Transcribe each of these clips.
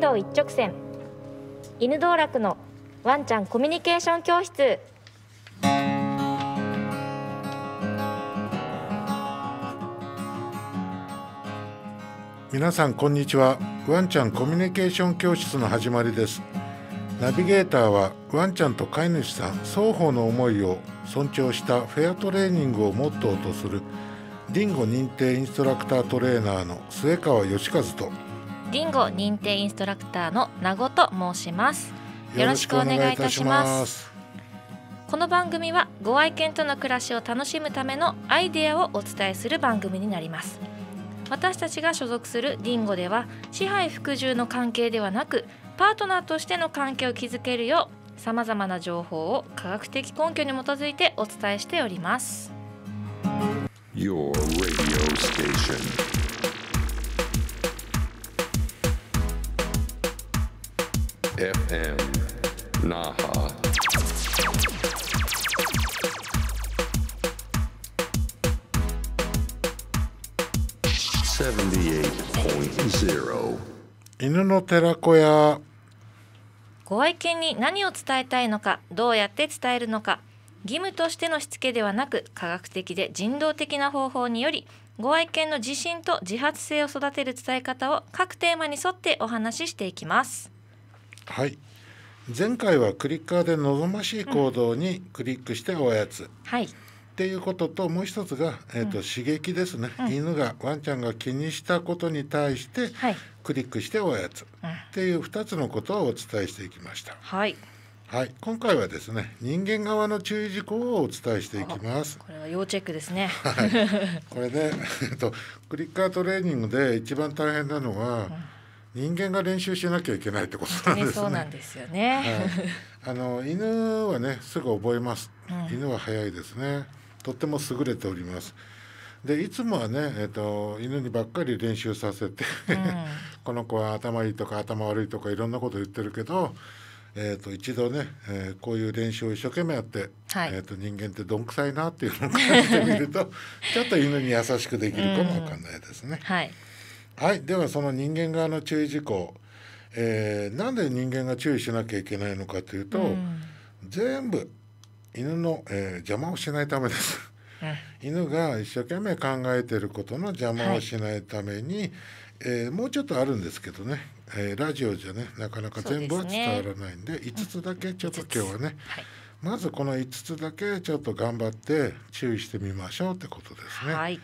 林道一直線犬道楽のワンちゃんコミュニケーション教室皆さんこんにちはワンちゃんコミュニケーション教室の始まりですナビゲーターはワンちゃんと飼い主さん双方の思いを尊重したフェアトレーニングをモットーとするディンゴ認定インストラクタートレーナーの末川義和とリンゴ認定インストラクターの名護と申しますよろしくお願いいたしますこの番組はご愛犬との暮らしを楽しむためのアイデアをお伝えする番組になります私たちが所属するリンゴでは支配服従の関係ではなくパートナーとしての関係を築けるようさまざまな情報を科学的根拠に基づいてお伝えしております。Your radio station. FM 犬の寺子屋ご愛犬に何を伝えたいのかどうやって伝えるのか義務としてのしつけではなく科学的で人道的な方法によりご愛犬の自信と自発性を育てる伝え方を各テーマに沿ってお話ししていきます。はい前回はクリッカーで望ましい行動にクリックしておやつ、はいっていうことともう一つが、えーと、うん、刺激ですね、うん、犬がワンちゃんが気にしたことに対して、クリックしておやつ、うん、っていう2つのことをお伝えしていきました。はい、はい、今回はですね人間側の注意事項をお伝えしていきますこれは要チェックですね、はい、これね、えっと、クリッカートレーニングで一番大変なのは、人間が練習しなきゃいけないってことなんですね。そうなんですよね。はい、あの犬はねすぐ覚えます、犬は早いですね。とっても優れております。でいつもはね、えーと、犬にばっかり練習させてうん、この子は頭いいとか頭悪いとかいろんなこと言ってるけど、えーと、一度ね、えー、こういう練習を一生懸命やって、はい、えーと、と人間ってどんくさいなっていうのを感じてみると ちょっと犬に優しくできるかもわかんないですね。うんはいはいではその人間側の注意事項、えー、なんで人間が注意しなきゃいけないのかというと、うん、全部犬の、えー、邪魔をしないためです。犬が一生懸命考えてることの邪魔をしないために、はい、えー、もうちょっとあるんですけどね、えー、ラジオじゃねなかなか全部は伝わらないんでで、ね、5つだけちょっと今日はね、はい、まずこの5つだけちょっと頑張って注意してみましょうってことですね。はい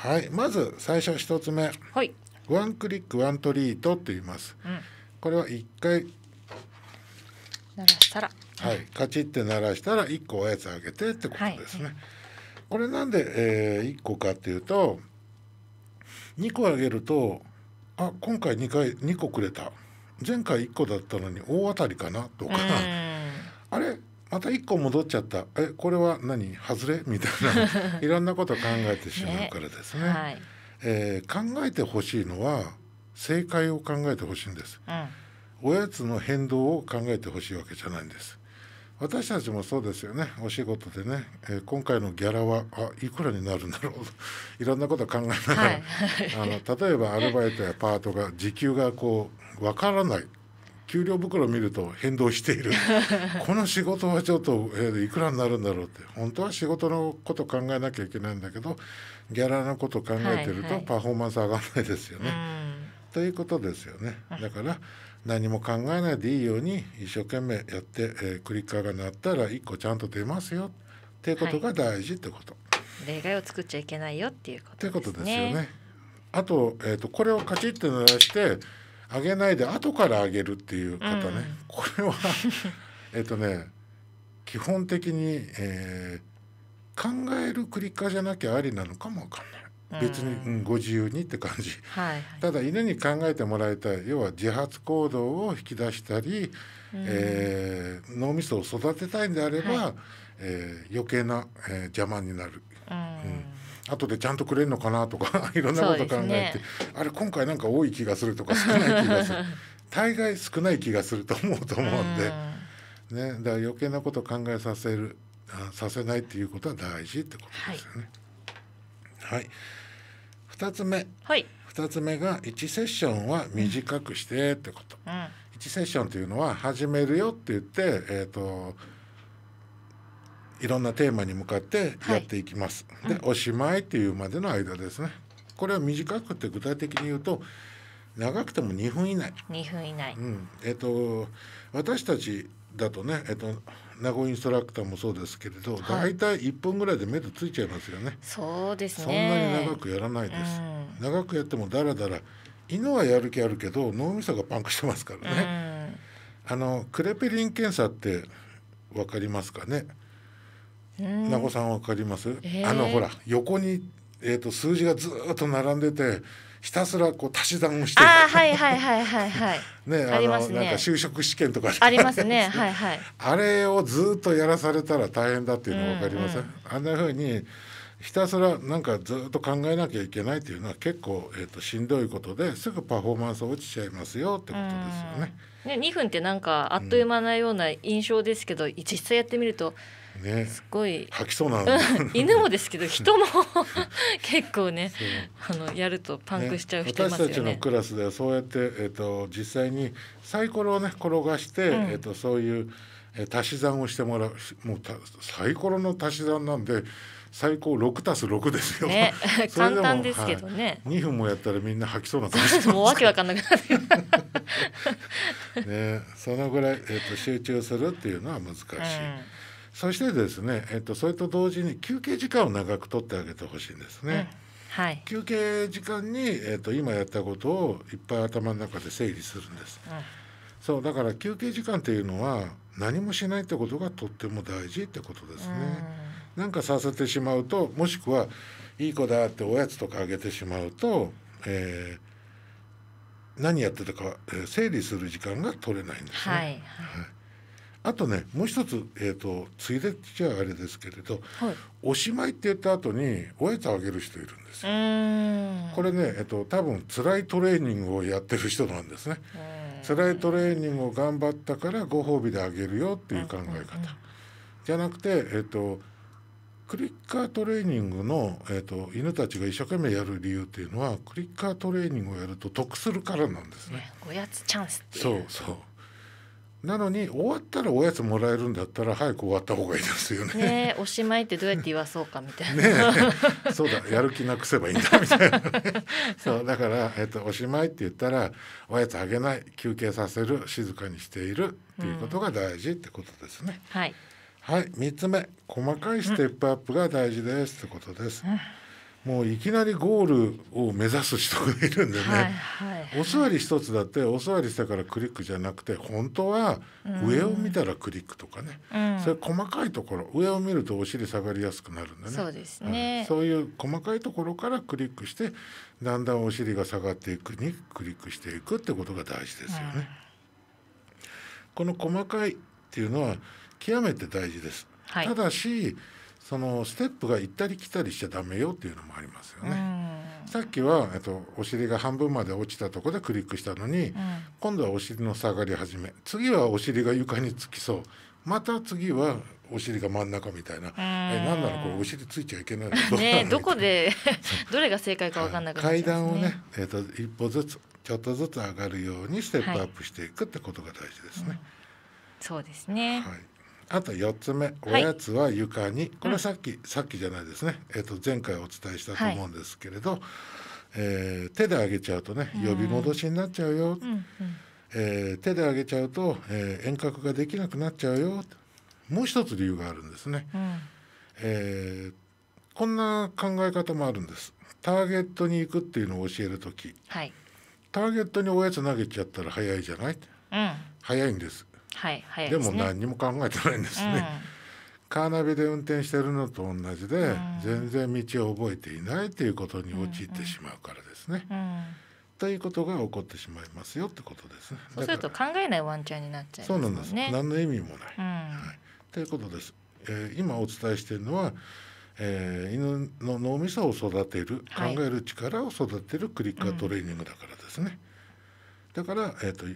はいまず最初一つ目、はい、ワンクリックワントリートって言います、うん、これは一回鳴らしたらはいカチって鳴らしたら一個おやつあげてってことですね、はい、これなんで、えー、1個かっていうと二個あげるとあ今回二回二個くれた前回一個だったのに大当たりかなとか、また一個戻っちゃったえこれは何外れみたいな いろんなことを考えてしまうからですね。ねはい、えー、考えてほしいのは正解を考えてほしいんです、うん、おやつの変動を考えてほしいわけじゃないんです。私たちもそうですよねお仕事でね、えー、今回のギャラはあいくらになるんだろう いろんなこと考えながら、はい、あの例えばアルバイトやパートが時給がこうわからない給料袋見ると変動している この仕事はちょっと、えー、いくらになるんだろうって本当は仕事のこと考えなきゃいけないんだけどギャラのこと考えてるとパフォーマンス上がらないですよね。はいはい、ということですよね。だから何も考えないでいいように一生懸命やって、えー、クリッカーが鳴ったら1個ちゃんと出ますよっていうことが大事ってこと。はい、例外を作っちゃいけないよっていうことですね。ってことですよね。あと,、えーと、これをカチッと鳴らしてあげないで後からあげるっていう方ね、うん、これは えっとね基本的に、えー、考える繰り返じゃなきゃありなのかもわかんない。別に、うん、ご自由にって感じ、はいはい、ただ犬に考えてもらいたい要は自発行動を引き出したり、うん、えー、脳みそを育てたいんであれば、はい、えー、余計な、えー、邪魔になる、うん、うん、後でちゃんとくれるのかなとか いろんなこと考えて、ね、あれ今回なんか多い気がするとか少ない気がする 大概少ない気がすると思うと思うんで、うん、ね、だから余計なこと考えさせるさせないっていうことは大事ってことですよね。はい、はい、2つ目、はい、2つ目が1セッションは短くしてってこと。うん、1セッションっていうのは始めるよって言って、えーといろんなテーマに向かってやっていきます。はい、で、おしまいっていうまでの間ですね。これは短くて具体的に言うと長くても2分以内。2分以内。うん、えっ、と私たちだとね、えっと、名古屋インストラクターもそうですけれど、はい、大体1分ぐらいで目でついちゃいますよねそうですねそんなに長くやらないです、うん、長くやってもだらだら犬はやる気あるけど脳みそがパンクしてますからね、うん、あのクレペリン検査ってわかりますかね名護さんわかります、えー、あのほら横に、えーと、数字がずっと並んでてひたすらこう足し算をしてあはいはいはいはいはい ねありの、ね、なんか就職試験とかありますね はいはいあれをずっとやらされたら大変だっていうのわかりません、うんうん、あんなふうにひたすらなんかずっと考えなきゃいけないというのは結構、えーと、しんどいことですぐパフォーマンス落ちちゃいますよってことですよね。ね二分ってなんかあっという間なような印象ですけど、うん、実際やってみるとね、すごい吐きそうな犬もですけど 人も 結構ねあのやるとパンクしちゃう人いますよね、ね、私たちのクラスではそうやって、えーと、実際にサイコロをね転がして、うん、えーと、そういう、え足し算をしてもらうもうたサイコロの足し算なんで。最高六足す六ですよ。ね、簡単ですけどね。二、はい、分もやったらみんな吐きそうな感じ。もうわけわかんなくなる。ね、そのぐらいえっ、ー、と集中するっていうのは難しい。うんそしてですね、えっと、それと同時に休憩時間を長く取ってあげてほしいんですね。うん、はい、休憩時間に、えー、っと、今やったことをいっぱい頭の中で整理するんです、うん、そうだから休憩時間っていうのは何もしないってことがとっても大事ってことですね、うん、なかさせてしまうともしくはいい子だっておやつとかあげてしまうと、えー、何やってたか、えー、整理する時間が取れないんですね。はい、はいあとねもう一つ、えーと、ついでっちゃあれですけれど、はい、おしまいって言った後におやつをあげる人いるんですよ。これね、えーと、多分辛いトレーニングをやってる人なんですね。辛いトレーニングを頑張ったからご褒美であげるよっていう考え方、じゃなくて、えーと、クリッカートレーニングの、えーと、犬たちが一生懸命やる理由っていうのはクリッカートレーニングをやると得するからなんですね。ねおやつチャンスそうそうなのに終わったらおやつもらえるんだったら早く終わった方がいいですよね。ねおしまいってどうやって言わそうかみたいな。ねそうだやる気なくせばいいんだみたいな、ね、そうだから、えっと、おしまいって言ったらおやつあげない休憩させる静かにしているっていうことが大事ってことですね。うん、はい、はい、3つ目細かいステップアップが大事ですってことです。うんもういきなりゴールを目指す人がいるんでね、はいはいはい、お座り一つだってお座りしたからクリックじゃなくて本当は上を見たらクリックとかね、うん、それ細かいところ上を見るとお尻下がりやすくなるんでねそうですね、うん、そういう細かいところからクリックしてだんだんお尻が下がっていくにクリックしていくってことが大事ですよね。うん、この細かいっていうのは極めて大事です、はい、ただしそのステップが行ったり来たりしちゃダメよっていうのもありますよね。さっきは、えっと、お尻が半分まで落ちたとこでクリックしたのに、うん、今度はお尻の下がり始め次はお尻が床につきそうまた次はお尻が真ん中みたいな、えなんだろうこれお尻ついちゃいけないの ねどこでどれが正解か分かんなくなっ、ね、階段をね、えっと、一歩ずつちょっとずつ上がるようにステップアップしていくってことが大事ですね。はい、そうですね、はいあと4つ目おやつは床に、はい、これはさっき、うん、さっきじゃないですね、えー、と前回お伝えしたと思うんですけれど、はい、えー、手で上げちゃうとね呼び戻しになっちゃうよ、うんうん、えー、手で上げちゃうと、えー、遠隔ができなくなっちゃうよもう一つ理由があるんですね、うん、えこんな考え方もあるんですターゲットに行くっていうのを教える時、はい、ターゲットにおやつ投げちゃったら早いじゃない、うん、早いんですはいはいで,、も何にも考えてないんですね、カーナビで運転してるのと同じで、全然道を覚えていないということに陥ってしまうからですね。ということが起こってしまいますよってことですね。そうすると考えないワンちゃんになっちゃいますね。そうなんです。何の意味もない。はい、ということです。えー、今お伝えしているのは、えー、犬の脳みそを育てる考える力を育てるクリッカートレーニングだからですね。だから、えーと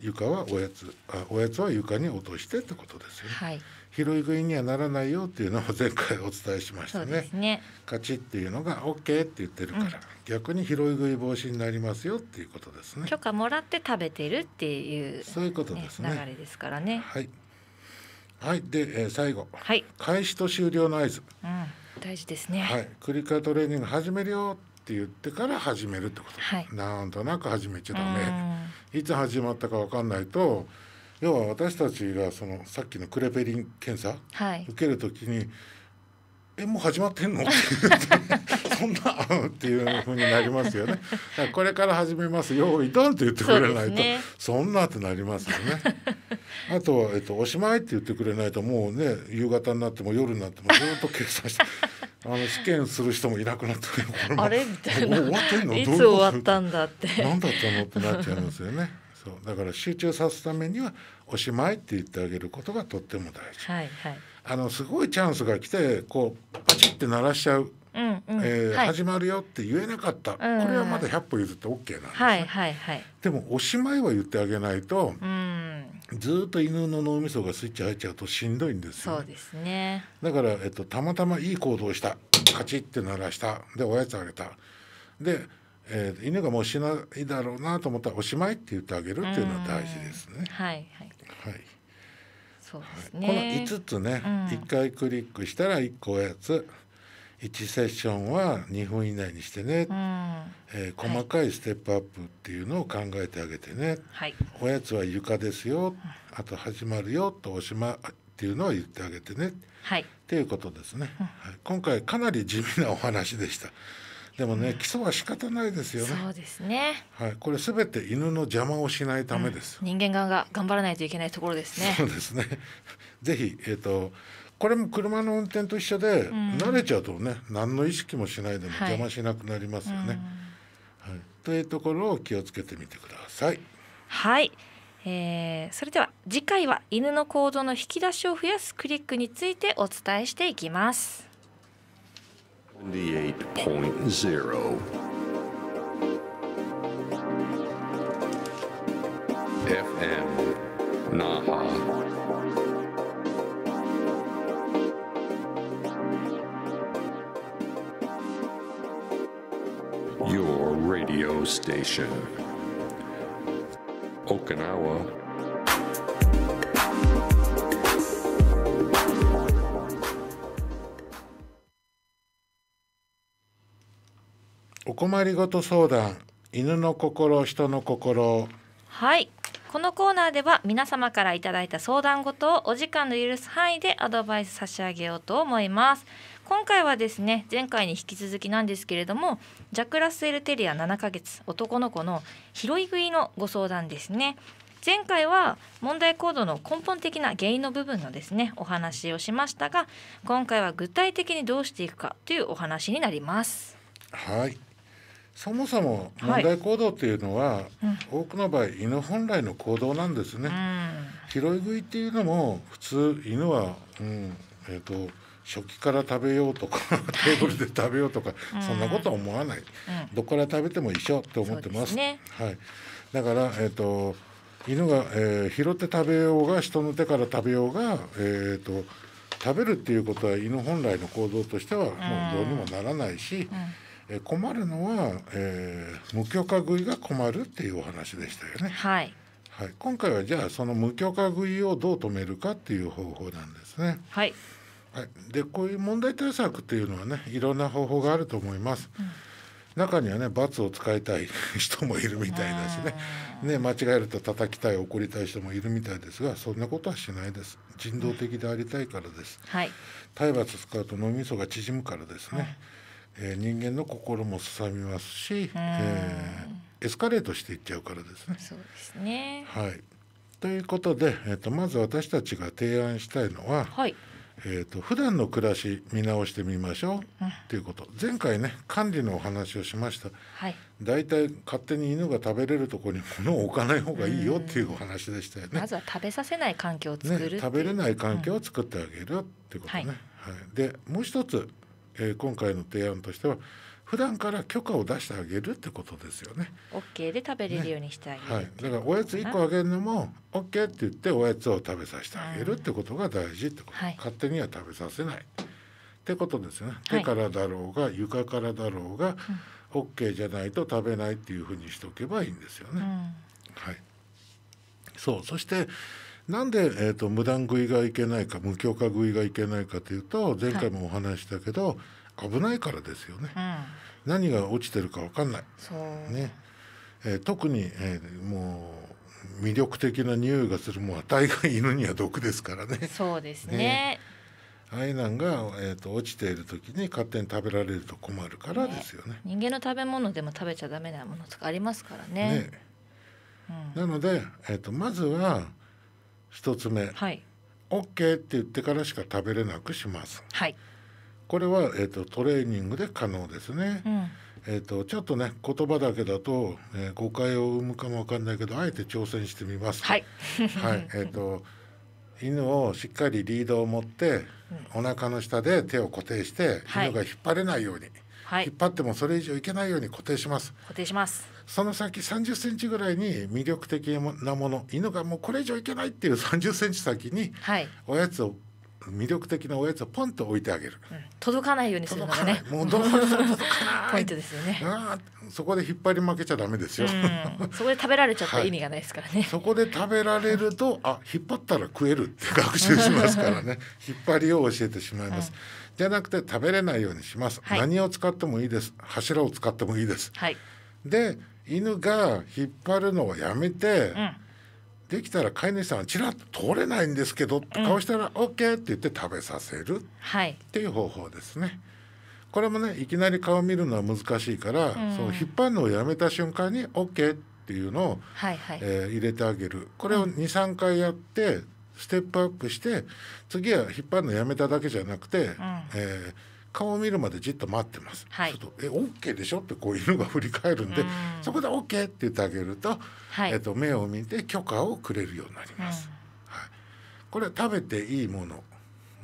床はおやつあおやつは床に落としてってことですよね、はい、拾い食いにはならないよっていうのを前回お伝えしましたねねカチっていうのがオッケーって言ってるから、うん、逆に拾い食い防止になりますよっていうことですね許可もらって食べてるっていう、ね、そういうことですね流れですからねはいはい、で、えー、最後、はい、開始と終了の合図、うん、大事ですね、はい、繰り返トレーニング始めるよって言ってから始めるってこと、はい、なんとなく始めちゃダメいつ始まったか分かんないと要は私たちがそのさっきのクレペリン検査、はい、受ける時に「えもう始まってんの? 」そんなっていうふうになりますよね。これから始めますよいドん」って言ってくれないと、ね、そんなってなりますよね。あとは、えっと「おしまい」って言ってくれないともうね夕方になっても夜になってもずっと計算して。あの試験する人もいなくなったあれみたいな。終わってんの？いつ終わったんだって。なんだったのってなっちゃいますよね。そうだから集中さすためにはおしまいって言ってあげることがとっても大事。はいはい。あのすごいチャンスが来てこうパチって鳴らしちゃううんうん、えーはい、始まるよって言えなかった、これはまだ100歩譲って OK なんです、ね、はいはいはい、でもおしまいは言ってあげないと、うん、ずっと犬の脳みそがスイッチ入っちゃうとしんどいんですよ、ね、そうですねだから、えっと、たまたまいい行動をしたカチッて鳴らしたでおやつあげたで、えー、犬がもうしないだろうなと思ったらおしまいって言ってあげるっていうのは大事ですね。はいはい、はいそうですね、はい、この5つね、うん、1回クリックしたら1個おやつ1セッションは2分以内にしてね、うん、えー、細かいステップアップっていうのを考えてあげてね、はい、おやつは床ですよあと始まるよとおしまっていうのは言ってあげてね、はい、っていうことですね、うん、はい、今回かなり地味なお話でした。でもね、基礎は仕方ないですよね。そうですね。はい、これすべて犬の邪魔をしないためです、うん、人間側が頑張らないといけないところですね。そうですね。ぜひ、えっ、ー、と。これも車の運転と一緒で、慣れちゃうとね何の意識もしないでも邪魔しなくなりますよね。はい、というところを気をつけてみてください。はい、えー、それでは次回は犬の行動の引き出しを増やすクリックについてお伝えしていきます。FM 那覇 Station Okinawa お困りごと相談犬の心人の心はいこのコーナーでは皆様からいただいた相談事をお時間の許す範囲でアドバイス差し上げようと思います今回はですね前回に引き続きなんですけれどもジャク・ラッセル・テリア7ヶ月男の子の拾い食いのご相談ですね前回は問題行動の根本的な原因の部分のですねお話をしましたが今回は具体的にどうしていくかというお話になります。はいそもそも問題行動っていうのは、はいうん、多くの場合犬本来の行動なんですね。拾い食いっていうのも普通犬は、うんえーと食器から食べようとか テーブルで食べようとか、はい、そんなことは思わない、うん、どこから食べても一緒って思ってます。すね、はい、だから、えーと、犬が、えー、拾って食べようが人の手から食べようが、えーと、食べるっていうことは犬本来の行動としてはもうどうにもならないし、うん、え困るのは、えー、無許可食いが困るっていうお話でしたよね。はい、はい、今回はじゃあその無許可食いをどう止めるかっていう方法なんですね。はいはい、でこういう問題対策っていうのはねいろんな方法があると思います。うん中にはね罰を使いたい 人もいるみたいだしねね間違えると叩きたい怒りたい人もいるみたいですがそんなことはしないです人道的でありたいからです、はい、体罰使うと脳みそが縮むからですね、はい、えー、人間の心もすさみますし、えー、エスカレートしていっちゃうからですね。そうですねはいということで、えーと、まず私たちが提案したいのは、はいえーと、普段の暮らし見直してみましょう、うん、っていうこと前回ね管理のお話をしました、はい、だいたい勝手に犬が食べれるとこに物を置かない方がいいよっていうお話でしたよねまずは食べさせない環境を作る、ね、食べれない環境を作ってあげるっていうことね、うん、はい、はい、でもう一つ、えー、今回の提案としては普段から許可を出してあげるってことですよね。オッケーで食べれるようにしてあげる、ね、はい、だからおやつ1個あげるのもオッケーって言っておやつを食べさせてあげるってことが大事ってこと、はい、勝手には食べさせないってことですね。手からだろうが、はい、床からだろうが、うん、ケーじゃないと食べないっていうふうにしておけばいいんですよね。うん、はいそうそしてなんで、えーと、と無断食いがいけないか無許可食いがいけないかというと前回もお話したけど、はい危ないからですよね、うん、何が落ちてるか分かんないねえー、特に、えー、もう魅力的な匂いがするものは大概犬には毒ですからねそうですね、ね、アイナンが、えーと、落ちている時に勝手に食べられると困るからですよね、ね、人間の食べ物でも食べちゃダメなものとかありますからね、ねうん、なので、えーと、とまずは一つ目、はい、OK って言ってからしか食べれなくします。はいこれは、えーと、トレーニングで可能ですね。うんえーと、ちょっとね言葉だけだと、えー、誤解を生むかもわかんないけどあえて挑戦してみます。はい、はい、えっ、ー、と犬をしっかりリードを持って、うん、お腹の下で手を固定して、はい、犬が引っ張れないように、はい、引っ張ってもそれ以上いけないように固定します。固定します。その先三十センチぐらいに魅力的なもの犬がもうこれ以上いけないっていう三十センチ先にはい、おやつを魅力的なおやつをポンと置いてあげる、うん、届かないようにするのがねもうどうしても届かない ポイントですよねあそこで引っ張り負けちゃダメですよ、そこで食べられちゃった意味がないですからね、はい、そこで食べられるとあ引っ張ったら食えるって学習しますからね 引っ張りを教えてしまいます、うん、じゃなくて食べれないようにします、はい、何を使ってもいいです柱を使ってもいいです、はい、で犬が引っ張るのをやめて、うんできたら飼い主さんはちらっと通れないんですけどって顔したら OK って言って食べさせるっていう方法ですね。これもねいきなり顔見るのは難しいから、うん、その引っ張るのをやめた瞬間に OK っていうのを、はいはい、えー、入れてあげるこれを23回やって、ステップアップして次は引っ張るのやめただけじゃなくて、うん、えー顔を見るまでじっと待ってます。はい、するとえ OK でしょってこう犬が振り返るんで、んそこで OK って言ってあげると、はい、えっと目を見て許可をくれるようになります。はい、これ食べていいもの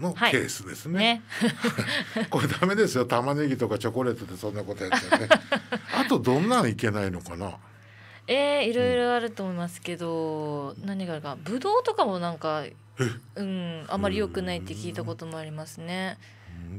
のケースですね。はいね、これダメですよ。玉ねぎとかチョコレートでそんなことやっちゃね。あとどんなんいけないのかな。えー、いろいろあると思いますけど、うん、何があるか、ブドウとかもなんか、うん、あまり良くないって聞いたこともありますね。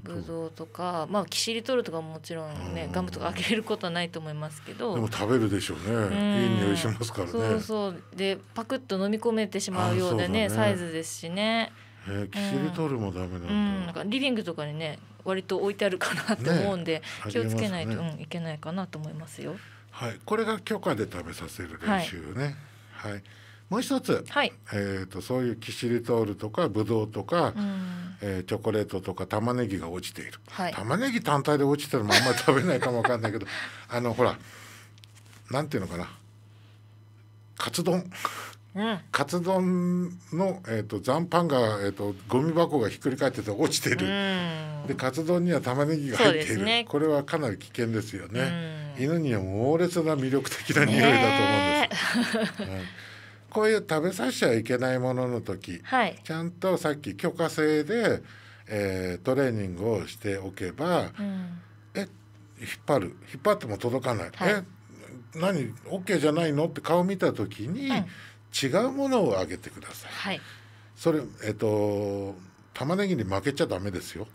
ブドウとか、まあ、キシリトルとかももちろんね、ガムとか開けることはないと思いますけどでも食べるでしょうね、いい匂いしますからねそうそうでパクッと飲み込めてしまうようでね、ね、サイズですしねえー、キシリトルもダメなんだ、うん、なんかリビングとかにね割と置いてあるかなと思うんで、ね、気をつけないと、ね、うん、いけないかなと思いますよはいこれが許可で食べさせる練習ねはい、はい、もう一つ、はい、えっ、ー、とそういうキシリトルとかブドウとか、うんえー、チョコレートとか玉ねぎが落ちている、はい、玉ねぎ単体で落ちてるのもあんまり食べないかもわかんないけど あのほらなんていうのかなカツ丼、うん、カツ丼の、えーと、残飯が、えーと、ゴミ箱がひっくり返ってて落ちてる、でカツ丼には玉ねぎが入っている、ね、これはかなり危険ですよね、犬には猛烈な魅力的な匂いだと思うんです。ねこういう食べさせちゃいけないものの時、はい、ちゃんとさっき許可制で、えー、トレーニングをしておけば、うん、え引っ張る引っ張っても届かない、はい、え何 OK じゃないのって顔見た時に、はい、違うものをあげてください。はい、それえっ、ー、と玉ねぎに負けちゃダメですよ。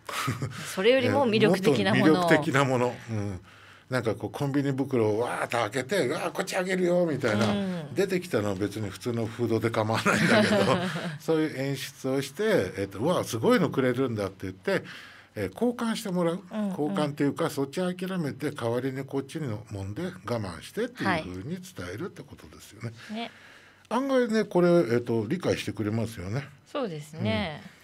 それよりも魅力的なもの。えー、魅力的なもの。うんなんかこうコンビニ袋をわーっと開けて「うわこっちあげるよ」みたいな、うん、出てきたのは別に普通のフードで構わないんだけど そういう演出をして「えっと、うわすごいのくれるんだ」って言って。えー、交換してもらう、交換っていうかそっち諦めて代わりにこっちのもんで我慢してっていうふうに伝えるってことですよね。はい、ね案外ねこれ、えっと、と理解してくれますよね。そうですね、うん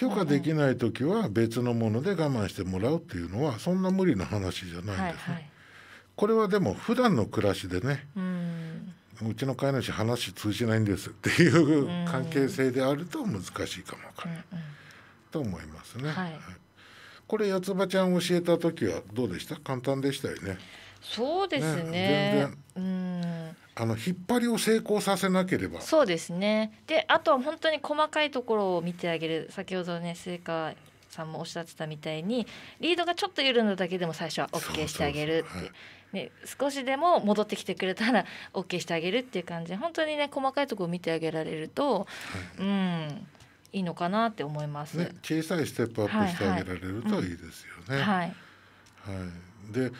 許可できない時は別のもので我慢してもらうっていうのはそんな無理な話じゃないんですね。はいはい、これはでも普段の暮らしでねうちの飼い主話通じないんですっていう関係性であると難しいかもわからない、と思いますね。はいこれ四つ葉ちゃん教えた時はどうでした簡単でしたよねそうですね、ね、全然あの引っ張りを成功させなければそうですねであとは本当に細かいところを見てあげる先ほどね聖火さんもおっしゃってたみたいにリードがちょっと緩んだだけでも最初は OK してあげるって。ね、少しでも戻ってきてくれたら OK してあげるっていう感じで本当にね細かいところを見てあげられると、はい、うんいいのかなって思います、ね、小さいステップアップしてあげられるといいですよね。はい、はい、はい、で、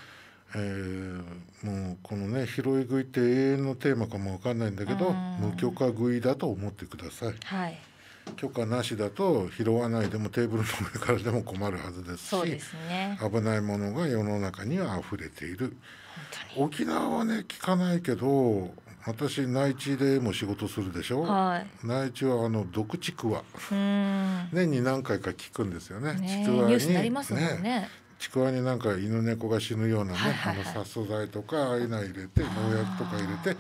えー、もうこのね拾い食いって永遠のテーマかもわかんないんだけど無許可食いだと思ってください。はい許可なしだと拾わないでもテーブルの上からでも困るはずですしです、ね、危ないものが世の中には溢れている沖縄はね聞かないけど私内地でも仕事するでしょ、はい、内地はあの毒ちくわ年に何回か聞くんですよねねちくわにね、ね、ちくわになんか犬猫が死ぬようなね、はいはいはい、あの殺素剤とかああいうの入れて農薬とか入れて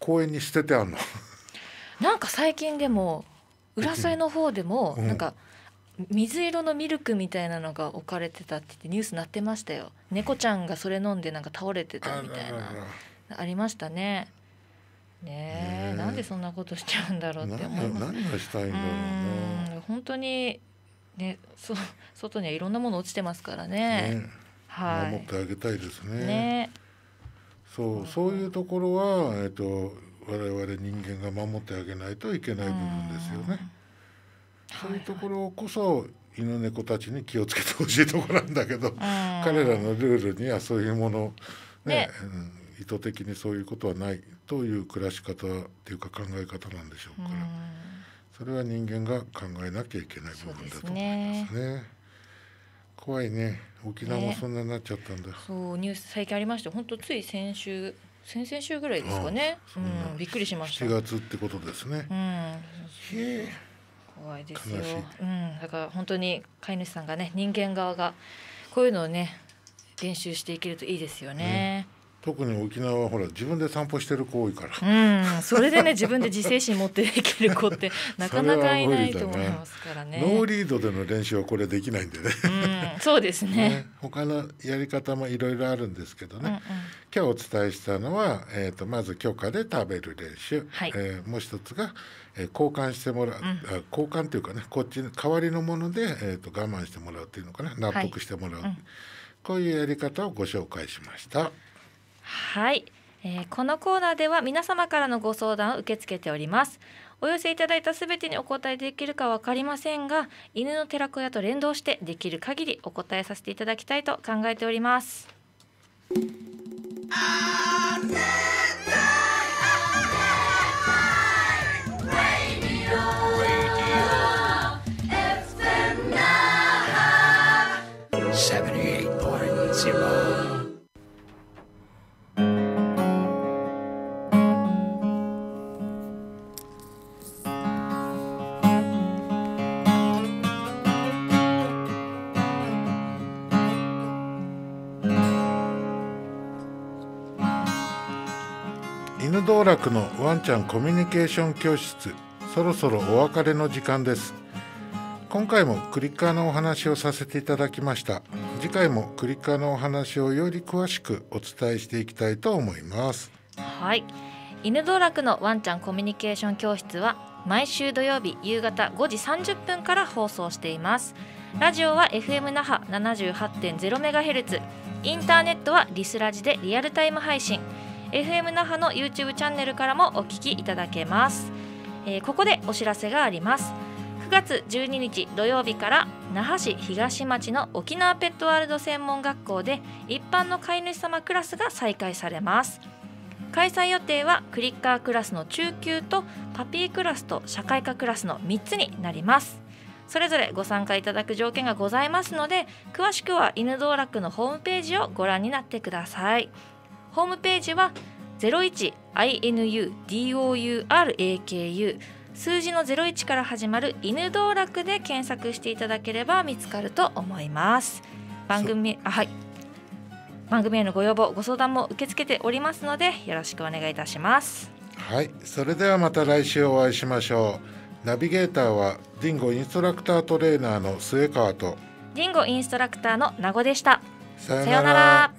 公園に捨ててあんの なんか最近でも浦添の方でもなんか、水色のミルクみたいなのが置かれてたって言ってニュースなってましたよ猫ちゃんがそれ飲んでなんか倒れてたみたいなありましたねねえ、なんでそんなことしちゃうんだろうって思います何がしたいんだろうな本当にねそ外にはいろんなもの落ちてますからねねはい守ってあげたいですねねそう、そういうところはえっと我々人間が守ってあげないといけない部分ですよね。そういうところこそ犬猫たちに気をつけてほしいところなんだけど、彼らのルールにはそういうものね、ねうん、意図的にそういうことはないどういう暮らし方っていうか考え方なんでしょうから、それは人間が考えなきゃいけない部分だと思いますね。すね怖いね沖縄もそんなになっちゃったんだ、ね、そうニュース最近ありました本当つい先週先々週ぐらいですかね、うん、びっくりしました7月ってことですね、うん、怖いですよ、うん、だから本当に飼い主さんがね人間側がこういうのをね練習していけるといいですよね、ね特に沖縄はほら自分で散歩してる子多いから、うん、それでね自分で自制心持っていける子ってなかなかいないと思いますからね、ね、ノーリードでの練習はこれできないんでね、うん、そうですねね他のやり方もいろいろあるんですけどね、うんうん、今日お伝えしたのは、えーと、まず許可で食べる練習、はい、えー、もう一つが、えー、交換してもらう、うん、交換というかねこっち代わりのもので、えーと、と我慢してもらうっていうのかな納得してもらう、はいうん、こういうやり方をご紹介しました。はい、えー、このコーナーでは皆様からのご相談を受け付けておりますお寄せいただいたすべてにお答えできるか分かりませんが犬の寺子屋と連動してできる限りお答えさせていただきたいと考えておりますのワンちゃんコミュニケーション教室そろそろお別れの時間です今回もクリッカーのお話をさせていただきました次回もクリッカーのお話をより詳しくお伝えしていきたいと思いますはい犬道楽のワンちゃんコミュニケーション教室は毎週土曜日夕方5時30分から放送していますラジオは FM 那覇 78.0MHz インターネットはリスラジでリアルタイム配信 FM 那覇の YouTube チャンネルからもお聞きいただけます、えー、ここでお知らせがあります9月12日土曜日から那覇市東町の沖縄ペットワールド専門学校で一般の飼い主様クラスが再開されます開催予定はクリッカークラスの中級とパピークラスと社会科クラスの3つになりますそれぞれご参加いただく条件がございますので詳しくは犬道楽のホームページをご覧になってくださいホームページは 01inudouraku 数字の01から始まる犬道楽で検索していただければ見つかると思います番組あはい番組へのご要望ご相談も受け付けておりますのでよろしくお願いいたしますはいそれではまた来週お会いしましょうナビゲーターはディンゴインストラクタートレーナーの末川とディンゴインストラクターの名護でしたさようなら